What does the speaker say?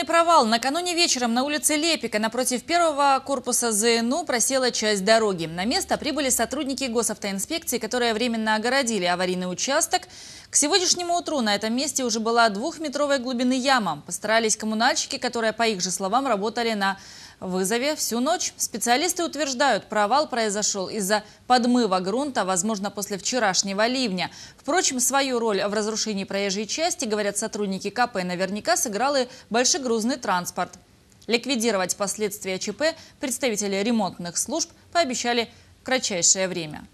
Полный провал. Накануне вечером на улице Лепика напротив первого корпуса ЗНУ просела часть дороги. На место прибыли сотрудники госавтоинспекции, которые временно огородили аварийный участок. К сегодняшнему утру на этом месте уже была двухметровой глубины яма. Постарались коммунальщики, которые, по их же словам, работали на вызове всю ночь. Специалисты утверждают, провал произошел из-за подмыва грунта, возможно, после вчерашнего ливня. Впрочем, свою роль в разрушении проезжей части, говорят сотрудники КП, наверняка сыграл и большегрузный транспорт. Ликвидировать последствия ЧП представители ремонтных служб пообещали в кратчайшее время.